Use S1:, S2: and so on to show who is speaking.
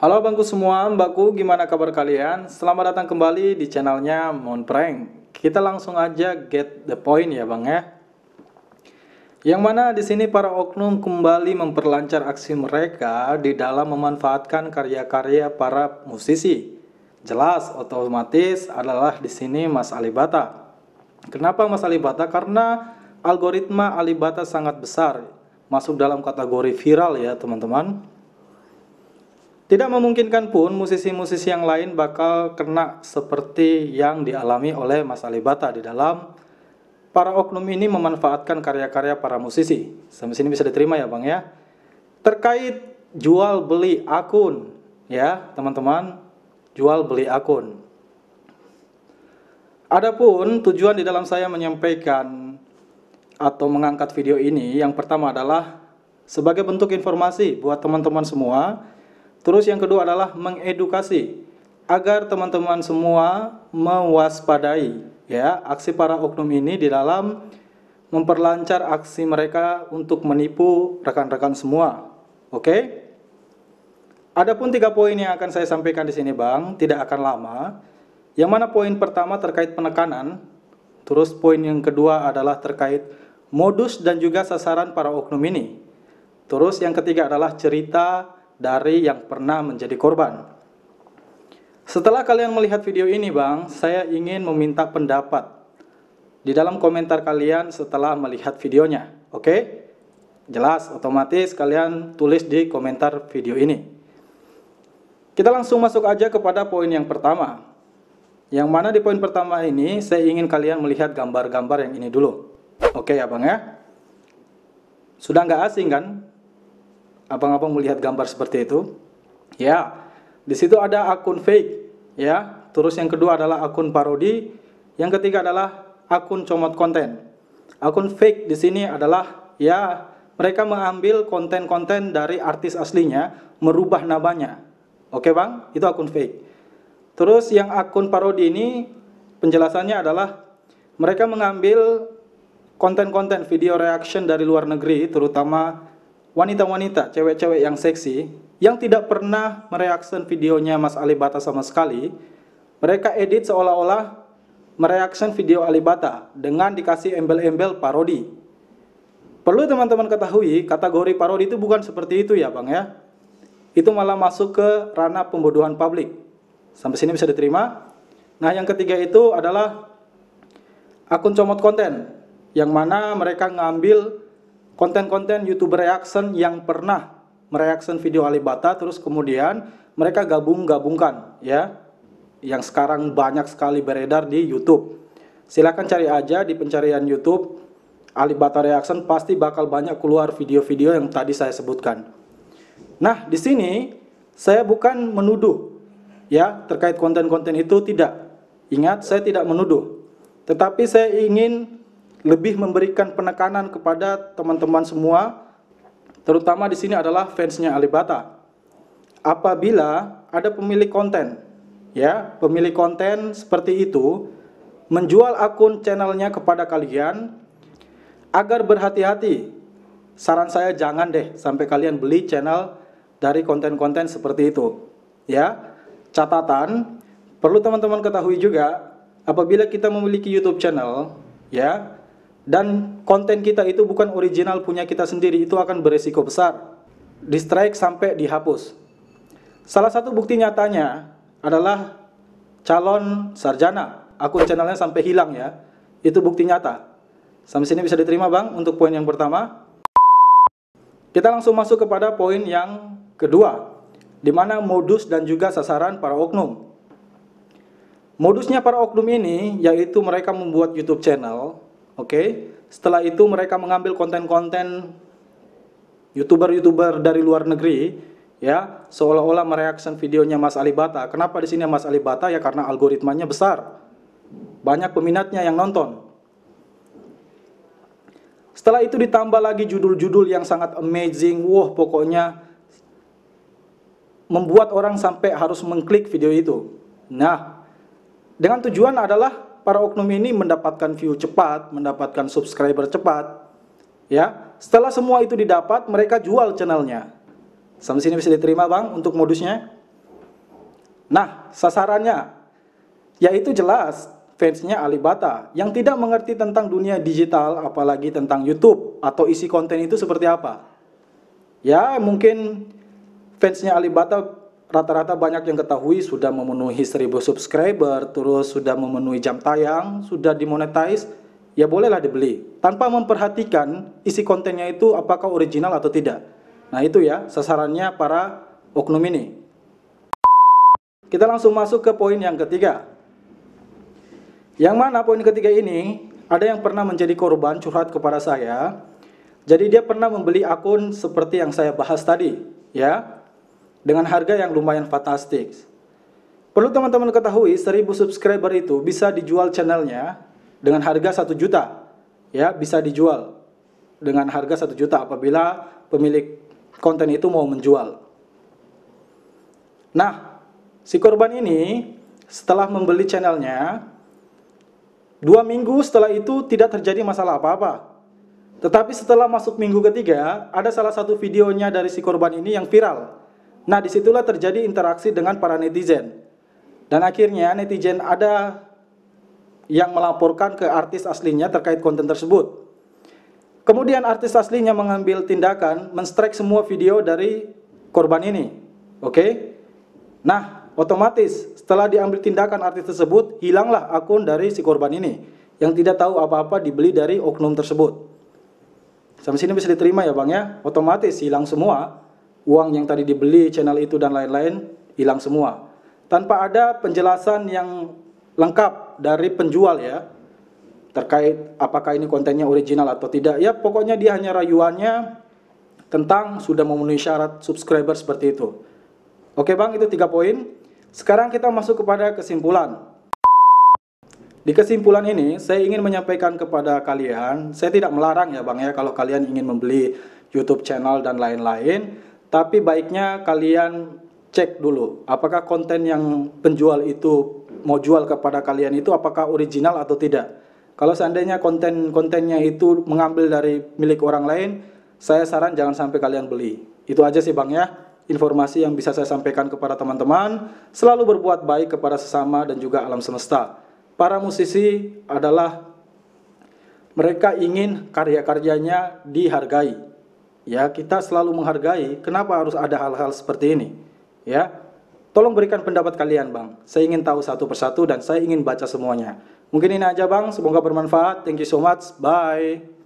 S1: Halo bangku semua, mbakku gimana kabar kalian? Selamat datang kembali di channelnya Mon Prank. Kita langsung aja get the point ya bang ya. Yang mana di sini para oknum kembali memperlancar aksi mereka di dalam memanfaatkan karya-karya para musisi. Jelas otomatis adalah di sini Mas Alibata. Kenapa Mas Alibata? Karena algoritma Alibata sangat besar masuk dalam kategori viral ya teman-teman tidak memungkinkan pun musisi-musisi yang lain bakal kena seperti yang dialami oleh Mas Ali Bata di dalam para oknum ini memanfaatkan karya-karya para musisi. Sampai sini bisa diterima ya Bang ya. Terkait jual beli akun ya, teman-teman, jual beli akun. Adapun tujuan di dalam saya menyampaikan atau mengangkat video ini yang pertama adalah sebagai bentuk informasi buat teman-teman semua Terus yang kedua adalah mengedukasi agar teman-teman semua mewaspadai ya aksi para oknum ini di dalam memperlancar aksi mereka untuk menipu rekan-rekan semua. Oke? Okay? Adapun tiga poin yang akan saya sampaikan di sini, Bang, tidak akan lama. Yang mana poin pertama terkait penekanan, terus poin yang kedua adalah terkait modus dan juga sasaran para oknum ini. Terus yang ketiga adalah cerita dari yang pernah menjadi korban. Setelah kalian melihat video ini, Bang, saya ingin meminta pendapat di dalam komentar kalian setelah melihat videonya. Oke? Jelas, otomatis kalian tulis di komentar video ini. Kita langsung masuk aja kepada poin yang pertama. Yang mana di poin pertama ini, saya ingin kalian melihat gambar-gambar yang ini dulu. Oke ya Bang ya? Sudah nggak asing kan abang-abang melihat gambar seperti itu. Ya, di situ ada akun fake, ya. Terus yang kedua adalah akun parodi, yang ketiga adalah akun comot konten. Akun fake di sini adalah ya mereka mengambil konten-konten dari artis aslinya, merubah namanya. Oke, Bang? Itu akun fake. Terus yang akun parodi ini penjelasannya adalah mereka mengambil konten-konten video reaction dari luar negeri, terutama wanita-wanita, cewek-cewek yang seksi yang tidak pernah mereaction videonya Mas Alibata sama sekali, mereka edit seolah-olah mereaction video Alibata dengan dikasih embel-embel parodi. Perlu teman-teman ketahui, kategori parodi itu bukan seperti itu ya Bang ya. Itu malah masuk ke ranah pembodohan publik. Sampai sini bisa diterima? Nah yang ketiga itu adalah akun comot konten, yang mana mereka ngambil konten-konten YouTube reaction yang pernah mereaction video Alibata terus kemudian mereka gabung-gabungkan ya yang sekarang banyak sekali beredar di YouTube. Silahkan cari aja di pencarian YouTube Alibata Reaction pasti bakal banyak keluar video-video yang tadi saya sebutkan. Nah, di sini saya bukan menuduh ya terkait konten-konten itu tidak. Ingat, saya tidak menuduh. Tetapi saya ingin lebih memberikan penekanan kepada teman-teman semua, terutama di sini adalah fansnya Alibata. Apabila ada pemilik konten, ya pemilik konten seperti itu menjual akun channelnya kepada kalian agar berhati-hati. Saran saya jangan deh sampai kalian beli channel dari konten-konten seperti itu. Ya, catatan perlu teman-teman ketahui juga apabila kita memiliki YouTube channel, ya dan konten kita itu bukan original punya kita sendiri itu akan beresiko besar di strike sampai dihapus salah satu bukti nyatanya adalah calon sarjana akun channelnya sampai hilang ya itu bukti nyata sampai sini bisa diterima bang untuk poin yang pertama kita langsung masuk kepada poin yang kedua di mana modus dan juga sasaran para oknum modusnya para oknum ini yaitu mereka membuat YouTube channel Oke. Okay? Setelah itu mereka mengambil konten-konten YouTuber-YouTuber dari luar negeri ya, seolah-olah mereaction videonya Mas Ali Bata. Kenapa di sini Mas Bata Ya karena algoritmanya besar. Banyak peminatnya yang nonton. Setelah itu ditambah lagi judul-judul yang sangat amazing. Wah, wow, pokoknya membuat orang sampai harus mengklik video itu. Nah, dengan tujuan adalah para oknum ini mendapatkan view cepat, mendapatkan subscriber cepat. Ya, setelah semua itu didapat, mereka jual channelnya. Sampai sini bisa diterima bang untuk modusnya? Nah, sasarannya yaitu jelas fansnya Alibata yang tidak mengerti tentang dunia digital apalagi tentang YouTube atau isi konten itu seperti apa. Ya, mungkin fansnya Alibata rata-rata banyak yang ketahui sudah memenuhi 1000 subscriber, terus sudah memenuhi jam tayang, sudah dimonetize, ya bolehlah dibeli tanpa memperhatikan isi kontennya itu apakah original atau tidak. Nah, itu ya sasarannya para oknum ini. Kita langsung masuk ke poin yang ketiga. Yang mana poin ketiga ini ada yang pernah menjadi korban curhat kepada saya. Jadi dia pernah membeli akun seperti yang saya bahas tadi, ya dengan harga yang lumayan fantastik. Perlu teman-teman ketahui 1000 subscriber itu bisa dijual channelnya dengan harga 1 juta. Ya, bisa dijual dengan harga 1 juta apabila pemilik konten itu mau menjual. Nah, si korban ini setelah membeli channelnya, dua minggu setelah itu tidak terjadi masalah apa-apa. Tetapi setelah masuk minggu ketiga, ada salah satu videonya dari si korban ini yang viral. Nah, disitulah terjadi interaksi dengan para netizen. Dan akhirnya netizen ada yang melaporkan ke artis aslinya terkait konten tersebut. Kemudian artis aslinya mengambil tindakan menstrike semua video dari korban ini. Oke? Okay? Nah, otomatis setelah diambil tindakan artis tersebut, hilanglah akun dari si korban ini yang tidak tahu apa-apa dibeli dari oknum tersebut. Sampai sini bisa diterima ya Bang ya? Otomatis hilang semua uang yang tadi dibeli channel itu dan lain-lain hilang semua tanpa ada penjelasan yang lengkap dari penjual ya terkait apakah ini kontennya original atau tidak ya pokoknya dia hanya rayuannya tentang sudah memenuhi syarat subscriber seperti itu oke bang itu tiga poin sekarang kita masuk kepada kesimpulan di kesimpulan ini, saya ingin menyampaikan kepada kalian, saya tidak melarang ya Bang ya kalau kalian ingin membeli YouTube channel dan lain-lain. Tapi baiknya kalian cek dulu apakah konten yang penjual itu mau jual kepada kalian itu apakah original atau tidak. Kalau seandainya konten-kontennya itu mengambil dari milik orang lain, saya saran jangan sampai kalian beli. Itu aja sih Bang ya, informasi yang bisa saya sampaikan kepada teman-teman. Selalu berbuat baik kepada sesama dan juga alam semesta. Para musisi adalah mereka ingin karya-karyanya dihargai ya kita selalu menghargai kenapa harus ada hal-hal seperti ini ya tolong berikan pendapat kalian bang saya ingin tahu satu persatu dan saya ingin baca semuanya mungkin ini aja bang semoga bermanfaat thank you so much bye